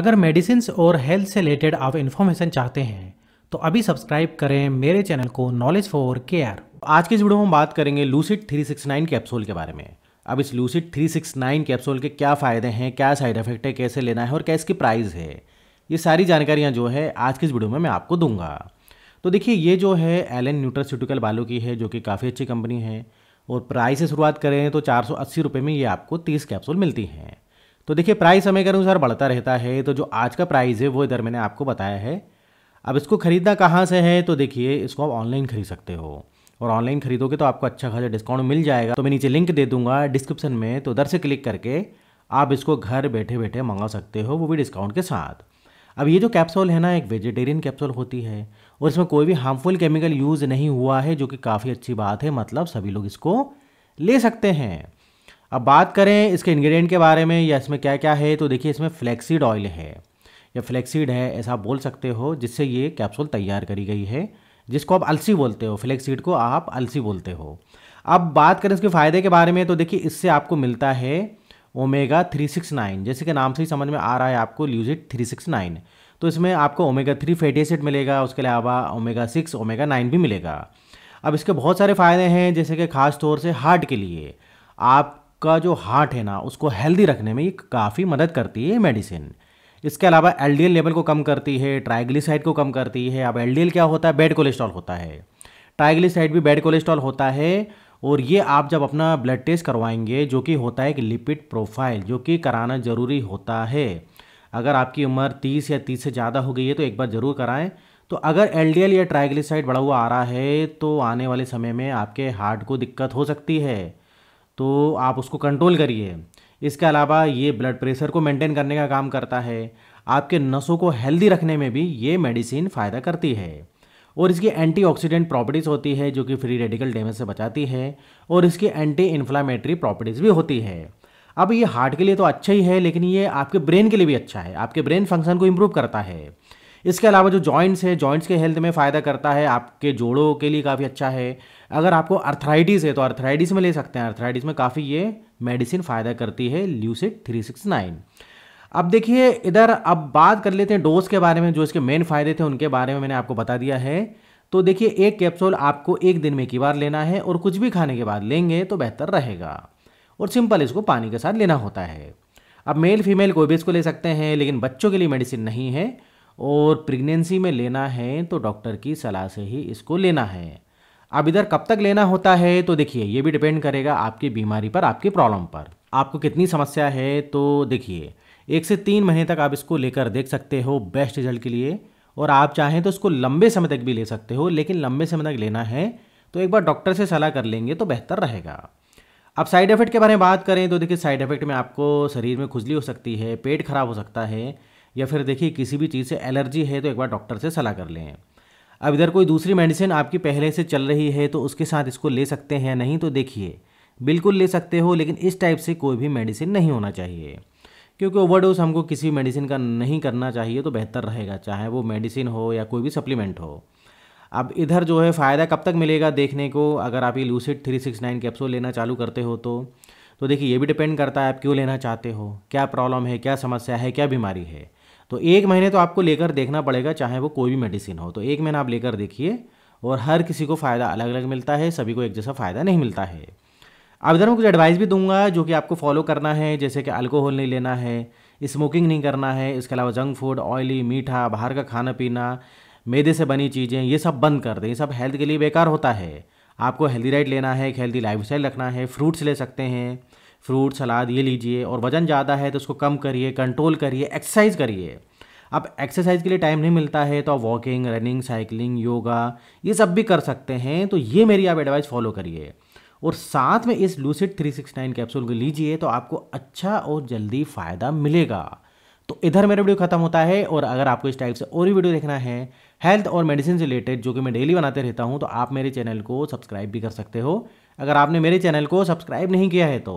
अगर मेडिसिन और हेल्थ से रिलेटेड आप इन्फॉर्मेशन चाहते हैं तो अभी सब्सक्राइब करें मेरे चैनल को नॉलेज फॉर केयर आज के वीडियो में हम बात करेंगे लूसिड 369 कैप्सूल के बारे में अब इस लूसिड 369 कैप्सूल के क्या फ़ायदे हैं क्या साइड इफेक्ट है कैसे लेना है और क्या इसकी प्राइस है ये सारी जानकारियाँ जो है आज के इस वीडियो में मैं आपको दूंगा तो देखिए ये जो है एल एन न्यूट्रास्यूटिकल बालों की है जो कि काफ़ी अच्छी कंपनी है और प्राइस से शुरुआत करें तो चार सौ में ये आपको तीस कैप्सूल मिलती हैं तो देखिए प्राइस समय के अनुसार बढ़ता रहता है तो जो आज का प्राइस है वो इधर मैंने आपको बताया है अब इसको ख़रीदना कहाँ से है तो देखिए इसको आप ऑनलाइन खरीद सकते हो और ऑनलाइन खरीदोगे तो आपको अच्छा खासा डिस्काउंट मिल जाएगा तो मैं नीचे लिंक दे दूंगा डिस्क्रिप्शन में तो उधर से क्लिक करके आप इसको घर बैठे बैठे मंगा सकते हो वो भी डिस्काउंट के साथ अब ये जो कैप्सूल है ना एक वेजिटेरियन कैप्सूल होती है और इसमें कोई भी हार्मफुल केमिकल यूज़ नहीं हुआ है जो कि काफ़ी अच्छी बात है मतलब सभी लोग इसको ले सकते हैं अब बात करें इसके इंग्रेडिएंट के बारे में या इसमें क्या क्या है तो देखिए इसमें फ्लैक्सीड ऑयल है या फ्लैक्सीड है ऐसा आप बोल सकते हो जिससे ये कैप्सूल तैयार करी गई है जिसको आप अलसी बोलते हो फ्लैक्सीड को आप अलसी बोलते हो अब बात करें इसके फ़ायदे के बारे में तो देखिए इससे आपको मिलता है ओमेगा थ्री सिक्स नाइन जैसे कि नाम से ही समझ में आ रहा है आपको ल्यूजिट थ्री सिक्स नाइन तो इसमें आपको ओमेगा थ्री फैटी एसिड मिलेगा उसके अलावा ओमेगा सिक्स ओमेगा नाइन भी मिलेगा अब इसके बहुत सारे फ़ायदे हैं जैसे कि खास तौर से हार्ट के लिए आप का जो हार्ट है ना उसको हेल्दी रखने में ये काफ़ी मदद करती है मेडिसिन इसके अलावा एल लेवल को कम करती है ट्राइग्लिसाइड को कम करती है अब एल क्या होता है बैड कोलेस्ट्रॉल होता है ट्राइग्लिसाइड भी बैड कोलेस्ट्रॉल होता है और ये आप जब अपना ब्लड टेस्ट करवाएंगे जो कि होता है एक लिपिड प्रोफाइल जो कि कराना ज़रूरी होता है अगर आपकी उम्र 30 या 30 से ज़्यादा हो गई है तो एक बार ज़रूर कराएं तो अगर एल या ट्राइग्लिसाइड बढ़ा हुआ आ रहा है तो आने वाले समय में आपके हार्ट को दिक्कत हो सकती है तो आप उसको कंट्रोल करिए इसके अलावा ये ब्लड प्रेशर को मेंटेन करने का काम करता है आपके नसों को हेल्दी रखने में भी ये मेडिसिन फ़ायदा करती है और इसकी एंटीऑक्सीडेंट प्रॉपर्टीज़ होती है जो कि फ्री रेडिकल डैमेज से बचाती है और इसकी एंटी इन्फ्लामेटरी प्रॉपर्टीज़ भी होती है अब ये हार्ट के लिए तो अच्छा ही है लेकिन ये आपके ब्रेन के लिए भी अच्छा है आपके ब्रेन फंक्शन को इम्प्रूव करता है इसके अलावा जो जॉइंट्स है जॉइंट्स के हेल्थ में फ़ायदा करता है आपके जोड़ों के लिए काफ़ी अच्छा है अगर आपको अर्थराइटिस है तो अर्थराइटिस में ले सकते हैं अर्थराइटिस में काफ़ी ये मेडिसिन फ़ायदा करती है ल्यूसिड थ्री सिक्स नाइन अब देखिए इधर अब बात कर लेते हैं डोज के बारे में जो इसके मेन फ़ायदे थे उनके बारे में मैंने आपको बता दिया है तो देखिए एक कैप्सूल आपको एक दिन में एक बार लेना है और कुछ भी खाने के बाद लेंगे तो बेहतर रहेगा और सिंपल इसको पानी के साथ लेना होता है अब मेल फीमेल कोई भी इसको ले सकते हैं लेकिन बच्चों के लिए मेडिसिन नहीं है और प्रेगनेंसी में लेना है तो डॉक्टर की सलाह से ही इसको लेना है अब इधर कब तक लेना होता है तो देखिए ये भी डिपेंड करेगा आपकी बीमारी पर आपकी प्रॉब्लम पर आपको कितनी समस्या है तो देखिए एक से तीन महीने तक आप इसको लेकर देख सकते हो बेस्ट रिजल्ट के लिए और आप चाहें तो इसको लंबे समय तक भी ले सकते हो लेकिन लंबे समय तक लेना है तो एक बार डॉक्टर से सलाह कर लेंगे तो बेहतर रहेगा अब साइड इफेक्ट के बारे में बात करें तो देखिए साइड इफेक्ट में आपको शरीर में खुजली हो सकती है पेट खराब हो सकता है या फिर देखिए किसी भी चीज़ से एलर्जी है तो एक बार डॉक्टर से सलाह कर लें अब इधर कोई दूसरी मेडिसिन आपकी पहले से चल रही है तो उसके साथ इसको ले सकते हैं या नहीं तो देखिए बिल्कुल ले सकते हो लेकिन इस टाइप से कोई भी मेडिसिन नहीं होना चाहिए क्योंकि ओवरडोज हमको किसी मेडिसिन का नहीं करना चाहिए तो बेहतर रहेगा चाहे वो मेडिसिन हो या कोई भी सप्लीमेंट हो अब इधर जो है फ़ायदा कब तक मिलेगा देखने को अगर आप ये lucid three six nine capsule लेना चालू करते हो तो तो देखिए ये भी डिपेंड करता है आप क्यों लेना चाहते हो क्या प्रॉब्लम है क्या समस्या है क्या बीमारी है तो एक महीने तो आपको लेकर देखना पड़ेगा चाहे वो कोई भी मेडिसिन हो तो एक महीना आप लेकर देखिए और हर किसी को फ़ायदा अलग अलग मिलता है सभी को एक जैसा फ़ायदा नहीं मिलता है अब इधर मैं कुछ एडवाइस भी दूंगा जो कि आपको फॉलो करना है जैसे कि अल्कोहल नहीं लेना है स्मोकिंग नहीं करना है इसके अलावा जंक फूड ऑयली मीठा बाहर का खाना पीना मैदे से बनी चीज़ें ये सब बंद कर दें ये सब हेल्थ के लिए बेकार होता है आपको हेल्दी डाइट लेना है एक हेल्दी लाइफ रखना है फ्रूट्स ले सकते हैं फ्रूट सलाद ये लीजिए और वज़न ज़्यादा है तो उसको कम करिए कंट्रोल करिए एक्सरसाइज करिए अब एक्सरसाइज के लिए टाइम नहीं मिलता है तो आप वॉकिंग रनिंग साइकिलिंग योगा ये सब भी कर सकते हैं तो ये मेरी आप एडवाइस फॉलो करिए और साथ में इस लूसिड 369 कैप्सूल को लीजिए तो आपको अच्छा और जल्दी फ़ायदा मिलेगा तो इधर मेरा वीडियो खत्म होता है और अगर आपको इस टाइप से और भी वीडियो देखना है हेल्थ और मेडिसिन से रिलेटेड जो कि मैं डेली बनाते रहता हूँ तो आप मेरे चैनल को सब्सक्राइब भी कर सकते हो अगर आपने मेरे चैनल को सब्सक्राइब नहीं किया है तो